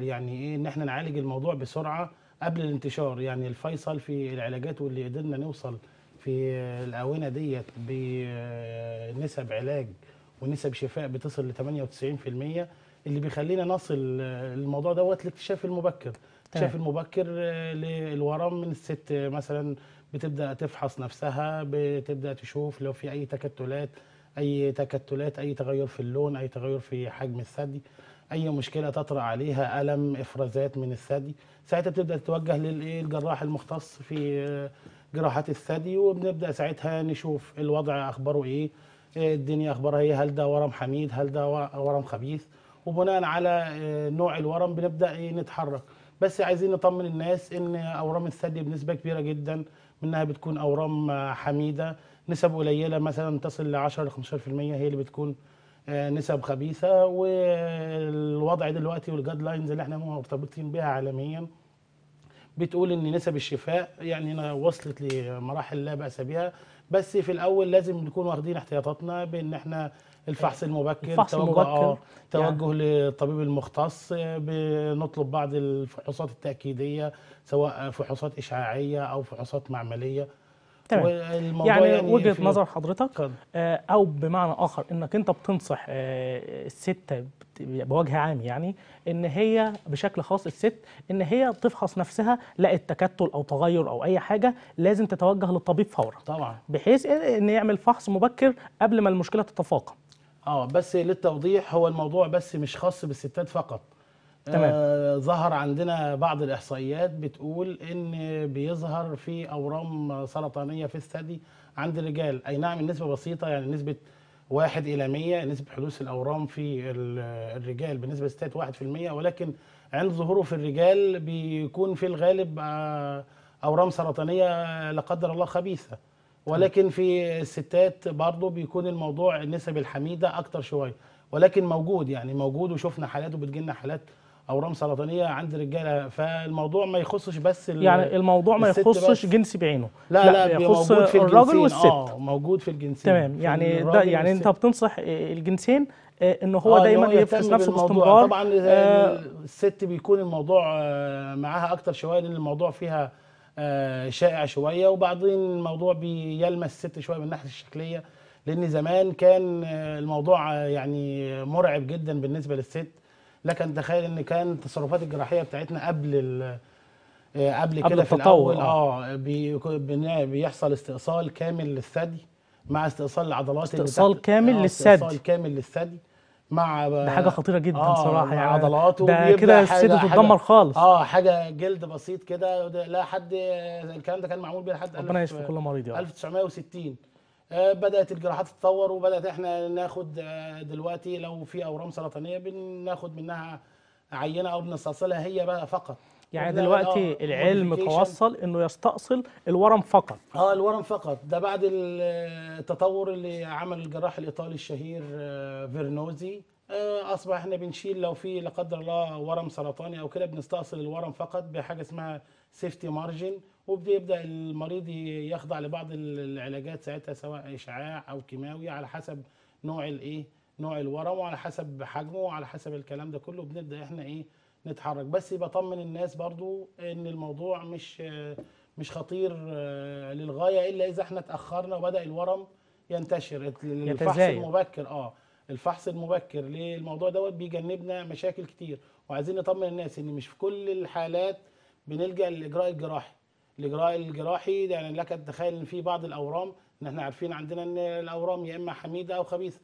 C: يعني ايه ان احنا نعالج الموضوع بسرعه قبل الانتشار يعني الفيصل في العلاجات واللي قدرنا نوصل في الاونه ديت بنسب علاج ونسب شفاء بتصل ل 98% اللي بيخلينا نصل الموضوع دوت الاكتشاف المبكر الاكتشاف المبكر للورم من الست مثلا بتبدا تفحص نفسها بتبدا تشوف لو في اي تكتلات اي تكتلات اي تغير في اللون اي تغير في حجم الثدي اي مشكله تطرا عليها الم افرازات من الثدي ساعتها بتبدا تتوجه للجراح إيه، المختص في آه، جراحات الثدي وبنبدا ساعتها نشوف الوضع اخباره ايه آه، الدنيا اخبارها ايه هل ده ورم حميد هل ده ورم خبيث وبناء على آه، نوع الورم بنبدا إيه، نتحرك بس عايزين نطمن الناس ان اورام الثدي بنسبه كبيره جدا منها بتكون اورام حميده نسب قليله مثلا تصل ل 10 ل 15% هي اللي بتكون آه، نسب خبيثه والوضع دلوقتي والجاد لاينز اللي احنا مرتبطين بها عالميا بتقول ان نسب الشفاء يعني وصلت لمراحل لا باس بها بس في الاول لازم نكون واخدين احتياطاتنا بان احنا الفحص أيوة. المبكر الفحص توجه المبكر. آه يعني. توجه يعني. للطبيب المختص بنطلب بعض الفحوصات التاكيديه سواء فحوصات اشعاعيه او فحوصات معمليه تمام يعني, يعني, وجهه نظر
A: حضرتك آه او بمعنى اخر انك انت بتنصح آه الست بوجه عام يعني ان هي بشكل خاص الست ان هي تفحص نفسها لقت تكتل او تغير او اي حاجه لازم تتوجه للطبيب فورا طبعا بحيث ان يعمل فحص مبكر قبل ما المشكله تتفاقم
C: اه بس للتوضيح هو الموضوع بس مش خاص بالستات فقط تمام. آه ظهر عندنا بعض الاحصائيات بتقول ان بيظهر في اورام سرطانيه في الثدي عند الرجال اي نعم النسبه بسيطه يعني نسبه 1 إلى 100 نسبة حدوث الأورام في الرجال بنسبة للستات 1% ولكن عند ظهوره في الرجال بيكون في الغالب آه، أورام سرطانية لا قدر الله خبيثة ولكن في الستات برضه بيكون الموضوع النسب الحميدة أكتر شوية ولكن موجود يعني موجود وشفنا حالات لنا حالات اورام سرطانيه عند الرجاله فالموضوع ما يخصش بس يعني الموضوع ما يخصش جنس
A: بعينه لا لا, لا بيخص موجود في الراجل والست اه
C: موجود في الجنسين تمام يعني ده يعني والست. انت
A: بتنصح إيه، الجنسين آه، ان هو آه دايما يفحص نفسه باستمرار طبعا آه،, آه
C: الست بيكون الموضوع آه، معاها اكتر شويه لان الموضوع فيها شائع شويه وبعدين الموضوع بيلمس الست شويه من الناحيه الشكليه لان زمان كان الموضوع يعني مرعب جدا بالنسبه للست لكن تخيل ان كان التصرفات الجراحيه بتاعتنا آه، قبل قبل كده في الاول اه, آه، بي بيحصل استئصال كامل للثدي مع استئصال العضلات استئصال كامل آه للثدي استئصال كامل للثدي مع ده حاجه آه، خطيره جدا آه صراحه يعني عضلاته ده كده الثدي تتدمر خالص اه حاجه جلد بسيط كده لا حد الكلام ده كان معمول بيه لحد ربنا يشفي كل مريض 1960 آه، بدات الجراحات تتطور وبدات احنا ناخد آه، دلوقتي لو في اورام سرطانيه بناخد منها عينه او بنستأصلها هي بقى فقط يعني دلوقتي أه، العلم توصل
A: انه يستأصل الورم
C: فقط اه الورم فقط ده بعد التطور اللي عمل الجراح الايطالي الشهير فيرنوزي اصبح احنا بنشيل لو في لا قدر الله ورم سرطاني او كده بنستأصل الورم فقط بحاجه اسمها سيفتي مارجن وبدا يبدا المريض يخضع لبعض العلاجات ساعتها سواء اشعاع او كيماوي على حسب نوع الايه نوع الورم وعلى حسب حجمه وعلى حسب الكلام ده كله بنبدا احنا ايه نتحرك بس بطمن الناس برضو ان الموضوع مش مش خطير آه، للغايه الا اذا احنا اتاخرنا وبدا الورم ينتشر الفحص المبكر اه الفحص المبكر للموضوع دوت بيجنبنا مشاكل كتير وعايزين نطمن الناس ان مش في كل الحالات بنلجا للاجراء الجراحي الإجراء الجراحي يعني لك تخيل تتخيل إن في بعض الأورام إن إحنا عارفين عندنا إن الأورام يا إما حميدة أو خبيثة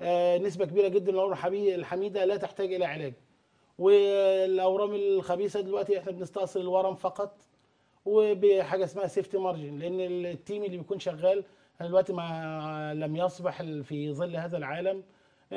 C: آه، نسبة كبيرة جدا من الأورام الحميدة لا تحتاج إلى علاج والأورام الخبيثة دلوقتي إحنا بنستأصل الورم فقط وبحاجة اسمها سيفتي مارجن لأن التيم اللي بيكون شغال دلوقتي ما لم يصبح في ظل هذا العالم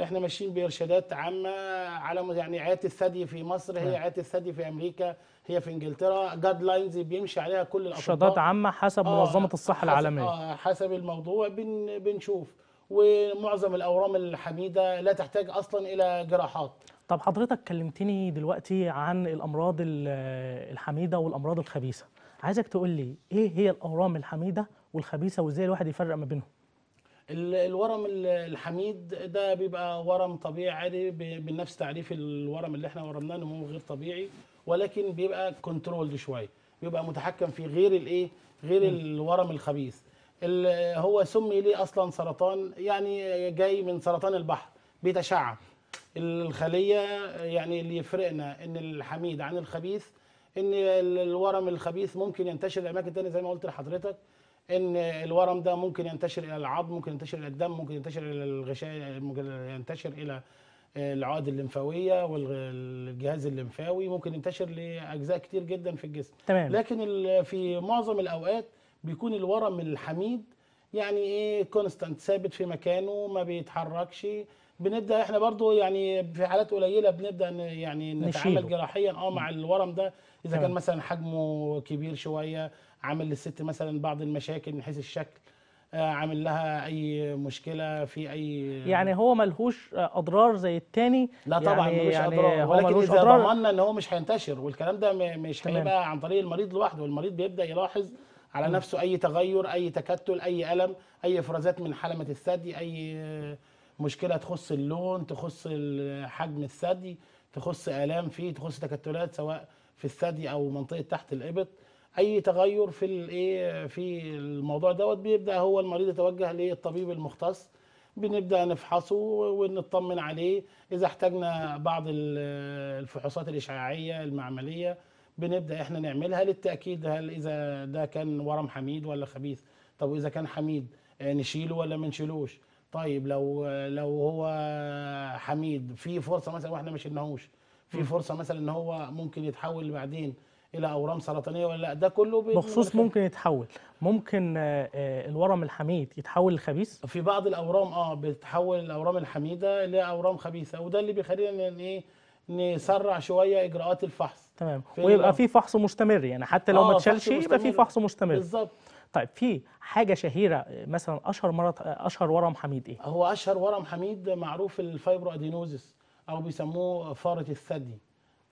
C: احنا ماشيين بارشادات عامه على يعني عياده الثدي في مصر هي عياده نعم. الثدي في امريكا هي في انجلترا جاد لاينز بيمشي عليها كل الاطباء ارشادات عامه
A: حسب آه منظمه الصحه العالميه اه
C: حسب الموضوع بن بنشوف ومعظم الاورام الحميده لا تحتاج اصلا الى جراحات طب حضرتك كلمتني دلوقتي عن
A: الامراض الحميده والامراض الخبيثه عايزك تقول لي ايه هي الاورام الحميده والخبيثه وازاي الواحد يفرق ما بينهم
C: الورم الحميد ده بيبقى ورم طبيعي عادي بنفس تعريف الورم اللي احنا ورمناه نمو غير طبيعي ولكن بيبقى كنترولد شويه بيبقى متحكم في غير الايه غير الورم الخبيث هو سمي ليه اصلا سرطان يعني جاي من سرطان البحر بيتشعب الخليه يعني اللي يفرقنا ان الحميد عن الخبيث ان الورم الخبيث ممكن ينتشر لاماكن ثانيه زي ما قلت لحضرتك ان الورم ده ممكن ينتشر الى العظم ممكن ينتشر الى الدم ممكن ينتشر الى الغشاء ممكن ينتشر الى العقد الليمفاويه والجهاز الليمفاوي ممكن ينتشر لاجزاء كتير جدا في الجسم تمام. لكن في معظم الاوقات بيكون الورم الحميد يعني ايه كونستانت ثابت في مكانه ما بيتحركش بنبدا احنا برضو يعني في حالات قليله بنبدا يعني نتعامل نشيله. جراحيا اه مع الورم ده اذا تمام. كان مثلا حجمه كبير شويه عامل للست مثلا بعض المشاكل من حيث الشكل آه، عامل لها اي مشكله في اي يعني هو ملهوش اضرار زي التاني لا طبعا يعني ملوش يعني اضرار ولكن اذا أضرار ضمننا ان هو مش هينتشر والكلام ده مش هيبقى عن طريق المريض لوحده والمريض بيبدا يلاحظ على نفسه اي تغير اي تكتل اي الم اي افرازات من حلمه الثدي اي مشكله تخص اللون تخص حجم الثدي تخص الام فيه تخص تكتلات سواء في الثدي او منطقه تحت الابط اي تغير في الايه في الموضوع دوت بيبدا هو المريض يتوجه للطبيب المختص بنبدا نفحصه ونطمن عليه اذا احتاجنا بعض الفحوصات الاشعاعيه المعمليه بنبدا احنا نعملها للتاكيد هل اذا ده كان ورم حميد ولا خبيث طب واذا كان حميد آه، نشيله ولا ما نشيلوش طيب لو لو هو حميد في فرصه مثلا واحنا ما شلناهوش في فرصه مثلا ان هو ممكن يتحول بعدين الى اورام سرطانيه ولا لا ده كله بخصوص ممكن يتحول ممكن آه، آه، الورم الحميد يتحول لخبيث في بعض الاورام اه بتتحول الاورام الحميده لاورام خبيثه وده اللي بيخلينا ايه نسرع شويه اجراءات الفحص
A: تمام في ويبقى في فحص مستمر يعني حتى لو آه ما اتشالش يبقى في فحص مستمر بالظبط طيب في حاجه شهيره مثلا اشهر مرض آه، اشهر ورم حميد ايه
C: هو اشهر ورم حميد معروف الفايبرو ادينوزيس او بيسموه فاره الثدي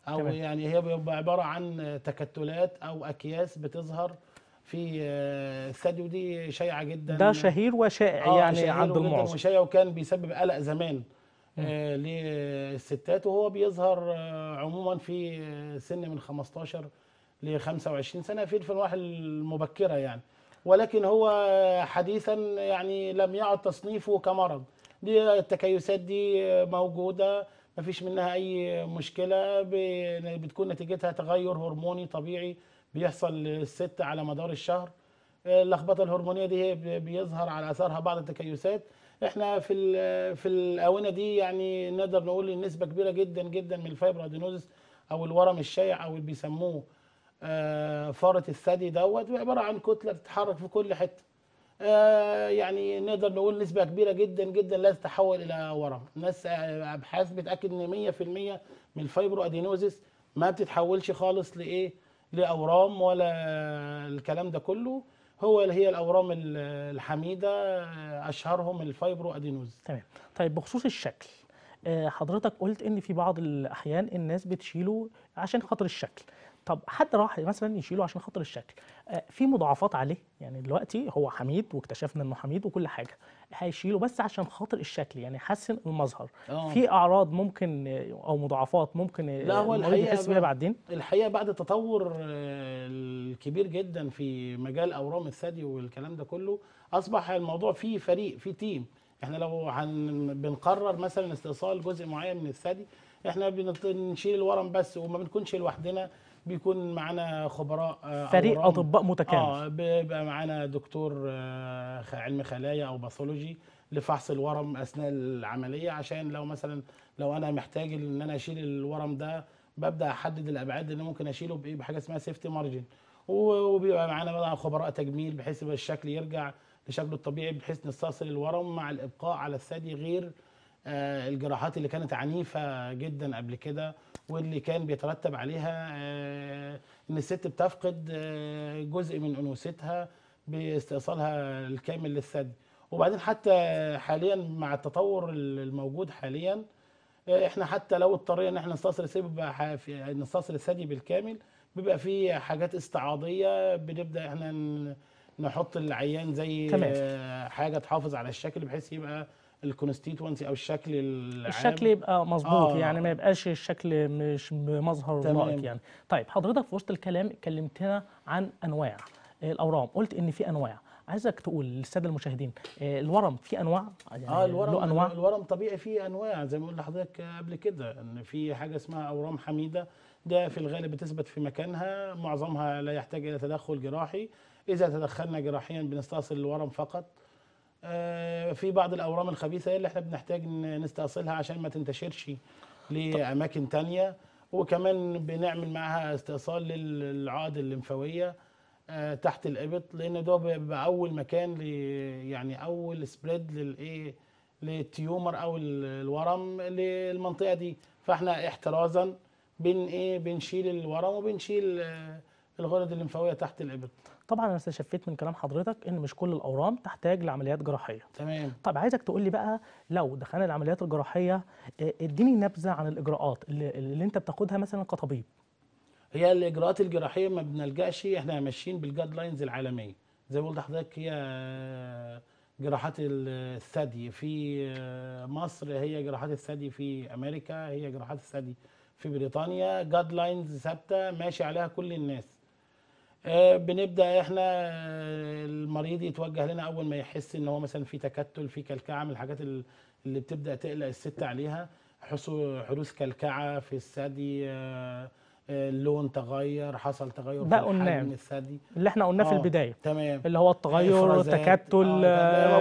C: او تمام. يعني هي بيبقى عباره عن تكتلات او اكياس بتظهر في آه، الثدي ودي شائعه جدا ده شهير وشائع آه يعني شهير عند المعظم وشائع وكان بيسبب قلق زمان آه للستات وهو بيظهر آه عموما في آه، سن من 15 ل 25 سنه في الفنواح المبكره يعني ولكن هو حديثا يعني لم يعد تصنيفه كمرض دي التكيسات دي موجوده ما فيش منها اي مشكله بتكون نتيجتها تغير هرموني طبيعي بيحصل للست على مدار الشهر اللخبطه الهرمونيه دي بيظهر على اثارها بعض التكيسات احنا في في الاونه دي يعني نقدر نقول ان نسبه كبيره جدا جدا من الفايبرادينوزس او الورم الشائع او اللي بيسموه آه، فاره الثدي دوت عباره عن كتله بتتحرك في كل حته آه، يعني نقدر نقول نسبة كبيرة جدا جدا لا تتحول إلى ورم الناس آه، أبحاث بتأكد إن 100% من الفايبرو أدينوزيس ما بتتحولش خالص لإيه لأورام ولا الكلام ده كله هو اللي هي الأورام الحميدة آه، أشهرهم الفايبرو أدينوزيس تمام طيب
A: بخصوص الشكل حضرتك قلت ان في بعض الاحيان الناس بتشيله عشان خاطر الشكل طب حد راح مثلا يشيله عشان خاطر الشكل آه، في مضاعفات عليه يعني دلوقتي هو حميد واكتشفنا انه حميد وكل حاجه هيشيله بس عشان خاطر الشكل يعني يحسن المظهر آه. في اعراض ممكن او مضاعفات ممكن آه، لا هو الحقيقه يحس بيها بعدين
C: الحقيقه بعد التطور الكبير جدا في مجال اورام الثدي والكلام ده كله اصبح الموضوع فيه فريق فيه تيم احنا لو هن بنقرر مثلا استئصال جزء معين من الثدي احنا بنشيل الورم بس وما بنكونش لوحدنا بيكون معانا خبراء آه، فريق اطباء متكامل اه بيبقى معانا دكتور آه، علم خلايا او باثولوجي لفحص الورم اثناء العمليه عشان لو مثلا لو انا محتاج ان انا اشيل الورم ده ببدا احدد الابعاد اللي ممكن اشيله بايه بحاجه اسمها سيفتي مارجن وبيبقى معانا بقى خبراء تجميل بحيث الشكل يرجع لشكله الطبيعي بحيث نستأصل الورم مع الابقاء على الثدي غير آه، الجراحات اللي كانت عنيفه جدا قبل كده واللي كان بيترتب عليها آه، ان الست بتفقد آه، جزء من انوثتها باستئصالها الكامل للثدي وبعدين حتى حاليا مع التطور الموجود حاليا احنا حتى لو اضطرينا ان احنا نستصل الثدي الثدي بالكامل بيبقى في حاجات استعاضيه بنبدا احنا نحط العيان زي تمام. حاجه تحافظ على الشكل بحيث يبقى الكونستيتوانسي او الشكل العام الشكل يبقى مظبوط آه. يعني ما
A: يبقاش الشكل مش مظهر رائق يعني طيب حضرتك في وسط الكلام كلمتنا عن انواع الاورام قلت ان في انواع عايزك تقول للساده المشاهدين آه، الورم في انواع يعني اه الورم له أنواع؟
C: الورم طبيعي فيه انواع زي ما قلت لحضرتك قبل كده ان في حاجه اسمها اورام حميده ده في الغالب بتثبت في مكانها معظمها لا يحتاج الى تدخل جراحي اذا تدخلنا جراحيا بنستأصل الورم فقط آه، في بعض الاورام الخبيثه اللي احنا بنحتاج نستأصلها عشان ما تنتشرش لاماكن تانية وكمان بنعمل معاها استئصال للعقد الليمفاويه آه، تحت الابط لان ده بيبقى اول مكان يعني اول سبريد للايه للتيومر او الورم للمنطقه دي فاحنا احترازا بن ايه بنشيل الورم وبنشيل آه، الغدد الليمفاويه تحت الابط طبعا انا استشفيت من كلام حضرتك
A: ان مش كل الاورام تحتاج لعمليات جراحيه تمام طب عايزك تقول لي بقى لو دخلنا العمليات الجراحيه آه، اديني نبذه عن الاجراءات اللي, اللي انت بتاخدها مثلا كطبيب
C: هي الاجراءات الجراحيه ما بنلجاش احنا ماشيين بالجايد لاينز العالميه زي ما قلت لحضرتك هي جراحات الثدي في آه، مصر هي جراحات الثدي في امريكا هي جراحات الثدي في بريطانيا جاد لاينز ثابته ماشي عليها كل الناس آه، بنبدا احنا المريض يتوجه لنا اول ما يحس ان هو مثلا في تكتل في كلكعه من الحاجات اللي بتبدا تقلق الست عليها حدوث كلكعه في الثدي آه، آه، اللون تغير حصل تغير ده قلناه الثدي اللي احنا قلناه في البدايه تمام اللي هو التغير التكتل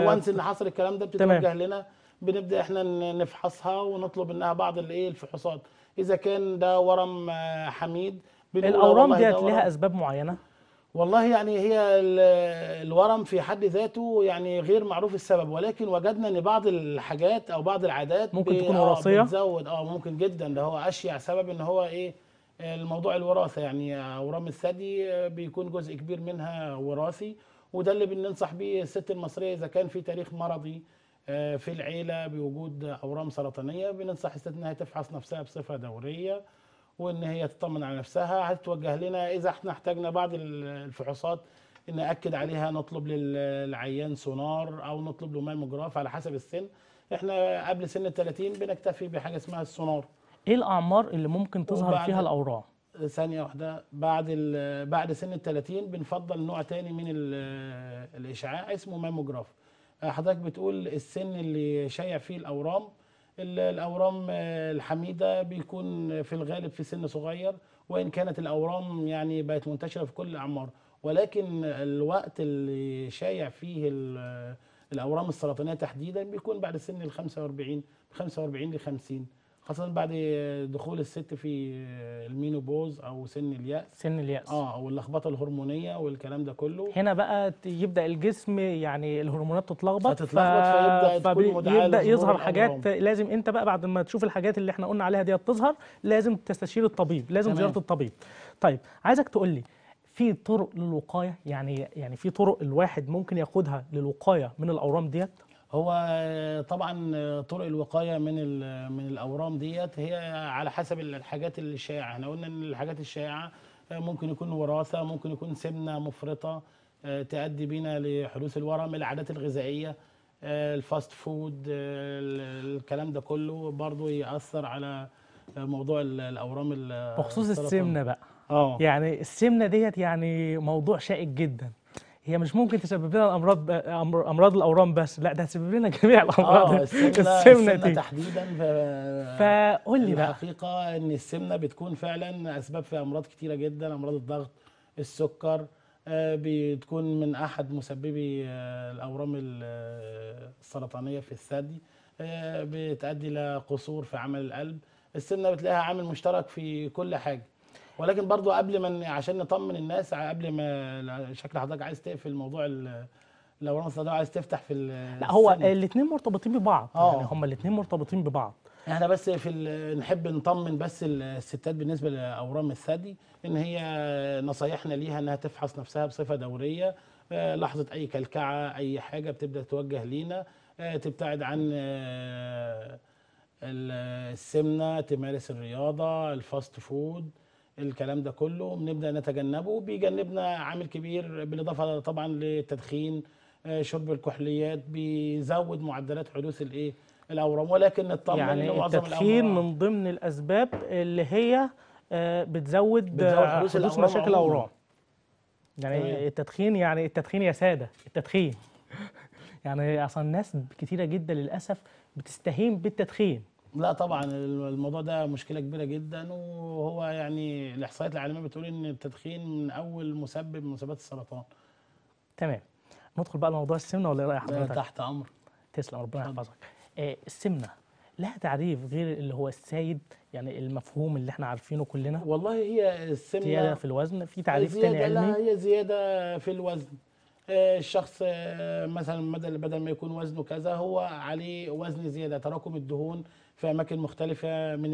C: وانس اللي حصل الكلام ده بتتوجه لنا بنبدا احنا نفحصها ونطلب منها بعض الايه الفحوصات اذا كان ده ورم حميد الاورام ديت ليها اسباب معينه والله يعني هي الورم في حد ذاته يعني غير معروف السبب ولكن وجدنا ان بعض الحاجات او بعض العادات ممكن تكون آه، وراثيه بتزود اه ممكن جدا ده هو اشيع سبب ان هو ايه الموضوع الوراثه يعني اورام الثدي بيكون جزء كبير منها وراثي وده اللي بننصح بيه الست المصريه اذا كان في تاريخ مرضي آه، في العيله بوجود اورام سرطانيه بننصح الست انها تفحص نفسها بصفه دوريه وان هي تطمن على نفسها هتتوجه لنا اذا احنا احتاجنا بعض الفحوصات ناكد عليها نطلب للعيان سونار او نطلب له ماموجراف على حسب السن احنا قبل سن ال 30 بنكتفي بحاجه اسمها السونار ايه الاعمار اللي ممكن تظهر فيها الاورام ثانيه واحده بعد بعد سن ال 30 بنفضل نوع تاني من الاشعاع اسمه ماموجراف حضرتك بتقول السن اللي شايع فيه الاورام الاورام آه، الحميده بيكون في الغالب في سن صغير وان كانت الاورام يعني بقت منتشره في كل الاعمار ولكن الوقت اللي شايع فيه آه، الاورام السرطانيه تحديدا بيكون بعد سن ال 45 45 ل 50 خاصة بعد دخول الست في المينوبوز او سن اليأس سن اليأس اه واللخبطة الهرمونية والكلام ده كله هنا بقى يبدا
A: الجسم يعني الهرمونات تتلخبط تتلخبط ف... فيبدا فبي... يبدا يظهر حاجات أمرهم. لازم انت بقى بعد ما تشوف الحاجات اللي احنا قلنا عليها ديت تظهر لازم تستشير الطبيب لازم زيارة الطبيب طيب عايزك تقول لي في طرق للوقايه يعني يعني في طرق الواحد
C: ممكن ياخدها للوقايه من الاورام ديت هو طبعا طرق الوقايه من من الاورام ديت هي على حسب الحاجات الشائعه احنا قلنا ان الحاجات الشائعه ممكن يكون وراثه ممكن يكون سمنه مفرطه آه، تؤدي بينا لحدوث الورم العادات الغذائيه آه، الفاست فود آه، الكلام ده كله برضو ياثر على موضوع الاورام بخصوص السمنه بقى
A: اه يعني السمنه ديت يعني موضوع شائك جدا هي مش ممكن تسبب لنا الامراض امراض الاورام بس لا ده هتسبب لنا جميع آه، الامراض آه السمنة, السمنه دي تحديدا
C: ف... فقول لي بقى الحقيقه ان السمنه بتكون فعلا اسباب في امراض كتيره جدا امراض الضغط السكر آه، بتكون من احد مسببي آه، الاورام السرطانيه في الثدي بتؤدي لقصور في عمل القلب السمنه بتلاقيها عامل مشترك في كل حاجه ولكن برضو قبل ما عشان نطمن الناس قبل ما شكل حضرتك عايز تقفل موضوع لو رمز ده عايز تفتح في لا هو الاثنين
A: مرتبطين ببعض أوه. يعني هما الاثنين مرتبطين
C: ببعض احنا بس في نحب نطمن بس الستات بالنسبه لاورام الثدي ان هي نصايحنا ليها انها تفحص نفسها بصفه دوريه آه، لحظه اي كلكعه اي حاجه بتبدا توجه لينا آه، تبتعد عن آه، السمنه تمارس الرياضه الفاست فود الكلام ده كله بنبدا نتجنبه بيجنبنا عامل كبير بالاضافه طبعا للتدخين آه، شرب الكحوليات بيزود معدلات حدوث الايه الاورام ولكن نطمن يعني التدخين
A: من ضمن الاسباب اللي هي آه، بتزود, آه، بتزود حدوث, مشاكل الاورام يعني التدخين يعني التدخين يا ساده التدخين يعني اصلا ناس كتيره جدا للاسف بتستهين بالتدخين
C: لا طبعا الموضوع ده مشكله كبيره جدا وهو يعني الاحصائيات العالميه بتقول ان التدخين من اول مسبب من مسببات السرطان
A: تمام ندخل بقى لموضوع السمنه ولا ايه راي حضرتك؟ تحت
C: امر تسلم ربنا يحفظك آه السمنه
A: لها تعريف غير اللي هو السايد يعني المفهوم اللي احنا عارفينه كلنا والله هي السمنه زياده في الوزن في آه، تعريف تاني علمي لا
C: هي زياده في الوزن آه، الشخص آه، مثلا بدل بدل ما يكون وزنه كذا هو عليه وزن زياده تراكم الدهون في اماكن مختلفه من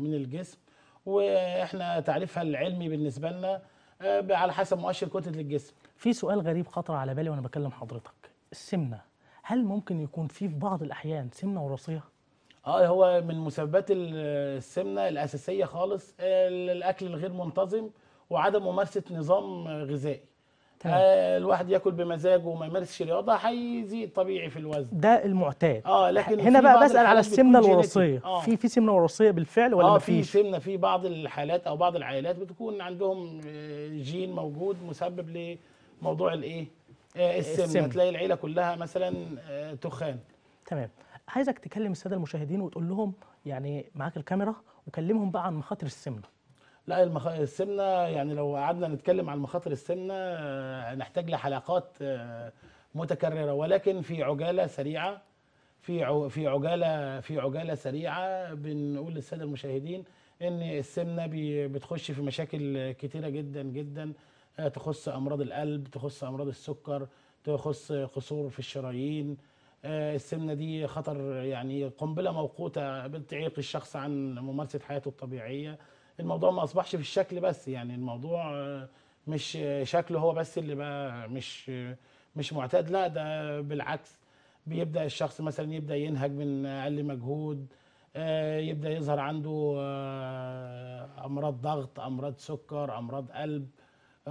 C: من الجسم واحنا تعريفها العلمي بالنسبه لنا آه، على حسب مؤشر كتله الجسم في سؤال غريب خطر على بالي وانا بكلم حضرتك
A: السمنه هل ممكن يكون في في بعض الاحيان سمنه وراثيه
C: اه هو من مسببات السمنه الاساسيه خالص الاكل آه، الغير منتظم وعدم ممارسه نظام غذائي آه، الواحد ياكل بمزاجه وما يمارسش رياضه هيزيد طبيعي في الوزن
A: ده المعتاد اه لكن هنا بقى بسال على السمنه الوراثيه آه. في في سمنه وراثيه بالفعل ولا آه مفيش في
C: سمنه في بعض الحالات او بعض العائلات بتكون عندهم آه، جين موجود مسبب لموضوع الايه آه، السمنه السمنه تلاقي العيله كلها مثلا تخان
A: تمام عايزك تكلم الساده المشاهدين وتقول لهم يعني معاك الكاميرا وكلمهم بقى عن مخاطر السمنه
C: لا المخ... السمنه يعني لو قعدنا نتكلم عن مخاطر السمنه آه، نحتاج لحلقات آه، متكرره ولكن في عجاله سريعه في في عجاله في عجاله سريعه بنقول للساده المشاهدين ان السمنه بتخش في مشاكل كتيره جدا جدا آه، تخص امراض القلب تخص امراض السكر تخص قصور في الشرايين السمنه دي خطر يعني قنبله موقوته بتعيق الشخص عن ممارسه حياته الطبيعيه الموضوع ما اصبحش في الشكل بس يعني الموضوع آه، مش آه، شكله هو بس اللي بقى مش آه، مش معتاد لا ده بالعكس بيبدا الشخص مثلا يبدا ينهج من اقل مجهود يبدا يظهر عنده امراض ضغط امراض سكر امراض قلب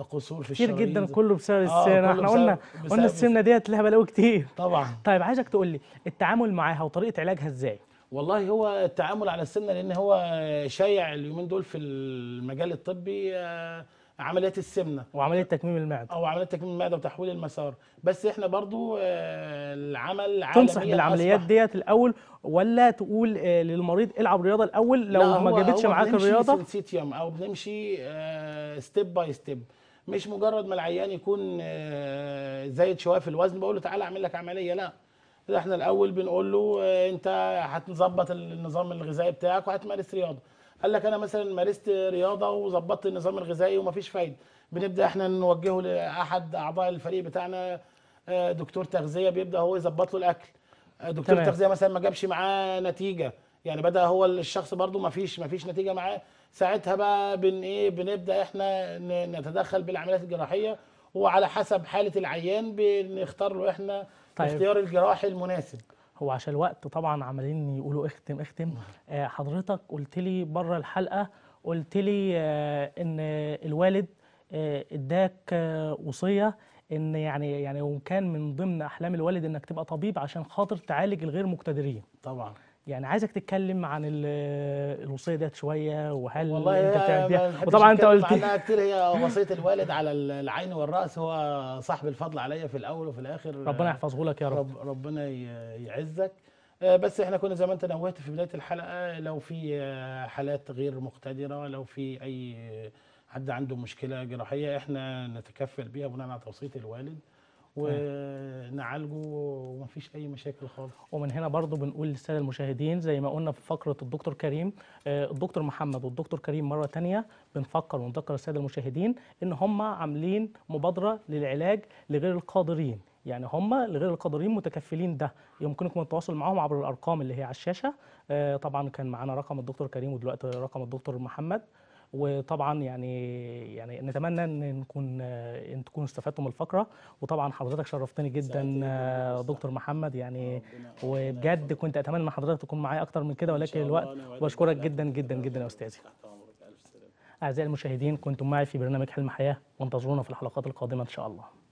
C: قصور في كتير جدا كله بسبب السمنه آه احنا قلنا قلنا السمنه
A: ديت لها بلاوي كتير طبعا طيب عايزك تقول لي التعامل معاها وطريقه علاجها ازاي
C: والله هو التعامل على السمنه لان هو شايع اليومين دول في المجال الطبي آه، عمليات السمنه وعمليه تكميم المعده او عمليه تكميم المعده وتحويل المسار بس احنا برضو آه، العمل عالميا تنصح بالعمليات
A: ديت الاول ولا تقول آه، للمريض العب رياضه الاول لو ما جابتش معاك الرياضه بنمشي
C: سنسيتيوم او بنمشي ستيب باي ستيب مش مجرد ما العيان يكون زايد شويه في الوزن بقول له تعالى اعمل لك عمليه لا احنا الاول بنقول له آه، انت هتظبط النظام الغذائي بتاعك وهتمارس رياضه قال لك انا مثلا مارست رياضه وظبطت النظام الغذائي ومفيش فايده بنبدا احنا نوجهه لاحد اعضاء الفريق بتاعنا آه، دكتور تغذيه بيبدا هو يظبط له الاكل آه، دكتور تمام. تغذيه مثلا ما جابش معاه نتيجه يعني بدا هو الشخص برده ما فيش ما فيش نتيجه معاه ساعتها بقى بن ايه بنبدا احنا نتدخل بالعمليات الجراحيه وعلى حسب حاله العيان بنختار له احنا طيب. اختيار
A: الجراح المناسب هو عشان الوقت طبعا عمالين يقولوا اختم اختم آه حضرتك قلت لي بره الحلقه قلت لي آه ان الوالد آه اداك آه وصيه ان يعني يعني وكان من ضمن احلام الوالد انك تبقى طبيب عشان خاطر تعالج الغير مقتدرين طبعا يعني عايزك تتكلم عن الوصيه ديت شويه وهل والله انت بتعمل فيها وطبعا انت قلت عنها
C: كتير هي وصيه الوالد على العين والراس هو صاحب الفضل عليا في الاول وفي الاخر ربنا يحفظه لك يا رب ربنا يعزك آه، بس احنا كنا زي ما انت نوهت في بدايه الحلقه لو في آه، حالات غير مقتدره لو في اي حد عنده مشكله جراحيه احنا نتكفل بيها بناء على توصيه الوالد ونعالجه ومفيش اي مشاكل خالص
A: ومن هنا برضو بنقول للساده المشاهدين زي ما قلنا في فقره الدكتور كريم آه، الدكتور محمد والدكتور كريم مره ثانيه بنفكر ونذكر الساده المشاهدين ان هم عاملين مبادره للعلاج لغير القادرين يعني هم لغير القادرين متكفلين ده يمكنكم التواصل معهم عبر الارقام اللي هي على الشاشه آه، طبعا كان معانا رقم الدكتور كريم ودلوقتي رقم الدكتور محمد وطبعا يعني يعني نتمنى ان نكون ان تكونوا استفدتوا من الفقره وطبعا حضرتك شرفتني جدا دكتور محمد يعني وبجد كنت اتمنى ان حضرتك تكون معايا اكتر من كده ولكن الوقت بشكرك جدا جدا جدا يا استاذي اعزائي المشاهدين كنتم معي في برنامج حلم حياه وانتظرونا في الحلقات القادمه ان شاء الله